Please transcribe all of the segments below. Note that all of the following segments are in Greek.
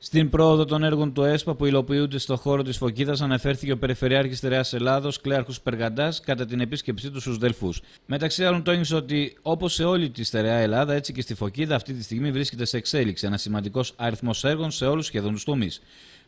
Στην πρόοδο των έργων του ΕΣΠΑ που υλοποιούνται στο χώρο της Φωκίδας, αναφέρθηκε ο Περιφερειάρχης Τερεά Ελλάδος Κλέαρχος Περγαντάς, κατά την επίσκεψή του στους Δελφούς. Μεταξύ άλλων, τόνισε ότι όπως σε όλη τη Στερεά Ελλάδα, έτσι και στη Φωκίδα, αυτή τη στιγμή βρίσκεται σε εξέλιξη ένα σημαντικός αριθμός έργων σε όλους σχεδόν τους τομείς.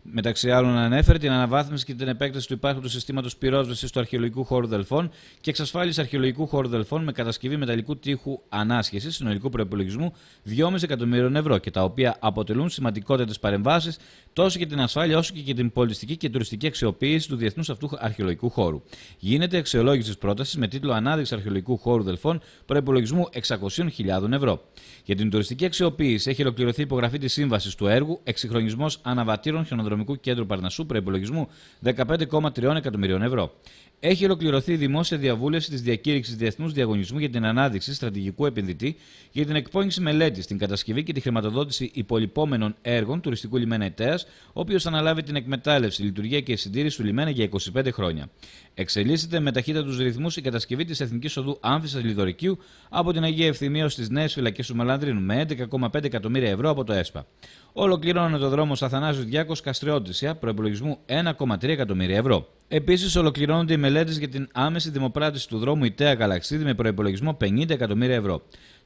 Μεταξύ άλλων, ανέφερε την αναβάθμιση και την επέκταση του υπάρχοντο συστήματος πυρόσβεσης του αρχαιολογικού χώρου Δελφών και εξασφάλιση αρχαιολογικού χώρου Δελφών με κατασκευή μεταλλικού τείχου ανάσχεσης συνολικού προπολογισμού 2,5 εκατομμύριων ευρώ και τα οποία αποτελούν σημαντικότερε παρεμβάσεις τόσο για την ασφάλεια όσο και για την πολιτιστική και τουριστική αξιοποίηση του διεθνούς αυτού αρχαιολογικού χώρου. Γίνεται αξιολόγησης τη πρότασης με τίτλο Ανάδειξη αρχαιολογικού χώρου Δελφών προπολογισμού 600.000 ευρώ. Για την τουριστική αξιοποίηση έχει ολοκληρωθεί υπογραφή της σύμβασης του έργου Εξυγχρονισμός αναβατήρων χιονοδρομικών Αεροδρομικού Κέντρου Παρνασσού προπολογισμού 15,3 εκατομμυρίων ευρώ. Έχει ολοκληρωθεί η δημόσια διαβούλευση της διακήρυξης Διεθνούς Διαγωνισμού για την Ανάδειξη Στρατηγικού Επενδυτή για την εκπόνηση μελέτης, την κατασκευή και τη χρηματοδότηση υπολοιπόμενων έργων τουριστικού λιμένα Ετέα, ο οποίος αναλάβει την εκμετάλλευση, λειτουργία και συντήρηση του λιμένα για 25 χρόνια. Εξελίσσεται με ταχύτατου ρυθμούς η κατασκευή της Εθνικής Οδού Άμφυσα Λιδωρικίου από την Αγία Ευθυμία τη Νέα Νέες Φυλακές του Μαλανδρίνου με 11,5 εκατομμύρια ευρώ από το ΕΣΠΑ. Ολοκλήρωνε το δρόμο Αθανάζου Διάκο Καστριώτησια, προπολογισμού 1,3 εκατομμύρια ευρώ. Επίσης, ολοκληρώνονται οι μελέτε για την άμεση δημοπράτηση του δρόμου Ιτέα Καλαξίδη με προπολογισμό 50 εκατομμύρια ευρώ.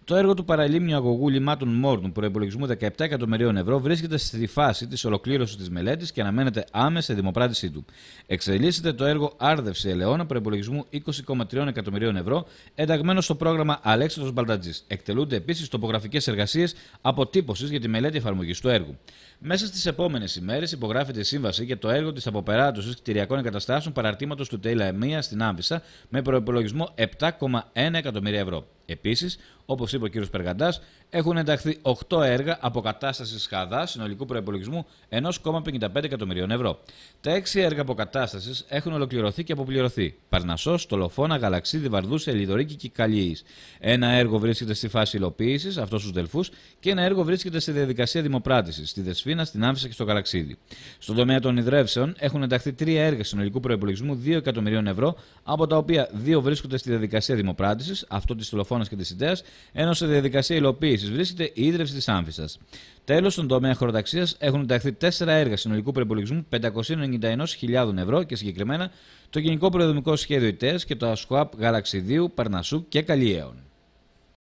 Το έργο του παραλίμνιου αγωγού λιμάτων Μόρνου, προπολογισμού 17 εκατομμυρίων ευρώ, βρίσκεται στη φάση της ολοκλήρωσης της μελέτης και αναμένεται άμεσα η δημοπράτησή του. Εξελίσσεται το έργο Άρδευση Ελαιώνα, προπολογισμού 20,3 εκατομμυρίων ευρώ, ενταγμένο στο πρόγραμμα Αλέξανδρος Μπαλτατζής. Εκτελούνται επίσης τοπογραφικές εργασίες αποτύπωσης για τη μελέτη εφαρμογής του έργου. Μέσα στις επόμενες ημέρες υπογράφεται η σύμβαση για το έργο της αποπεράτωσης κτηριακών εγκαταστάσεων παραρτήματος του Τέιλα Εμία στην Άμβησα με προπολογισμό 7,1 εκατομμύρια ευρώ. Επίσης, όπως είπε ο κ. Περγαντάς, έχουν ενταχθεί 8 έργα αποκατάστασης χαδά συνολικού προπολογισμού 1,55 εκατομμυρίων ευρώ. Τα 6 έργα αποκατάστασης έχουν ολοκληρωθεί και αποπληρωθεί. Παρνασό, Τολοφόνα, Γαλαξίδη, Βαρδούσε, Ελιδωρίκη και Καλλιή. Ένα έργο βρίσκεται στη φάση υλοποίησης, αυτός στους Δελφούς, και ένα έργο βρίσκεται στη διαδικασία δημοπράτησης, στη Δεσφίνα, στην Άμφυσα και στο Γαλαξίδη. Στον τομέα των υδρεύσεων έχουν ενταχθεί τρία έργα συνολικού προπολογισμού 2 εκατομμυρίων ευρώ, από τα οποία δύο βρίσκονται στη διαδικασία δημοπράτησης, αυτό της Τολοφόνας και της Ιδέας, ενώ σε διαδικασία υλοποίησης βρίσκεται η ίδρυυση της άμφισας. Τέλος, στον τομέα χωροταξίας έχουν ενταχθεί τέσσερα έργα συνολικού περιπολογισμού 591.000 ευρώ και συγκεκριμένα το Γενικό Προεδρομικό Σχέδιο ΙΤΕΣ και το ΑΣΚΟΑΠ Γαλαξιδίου, Παρνασού και Καλλιέων.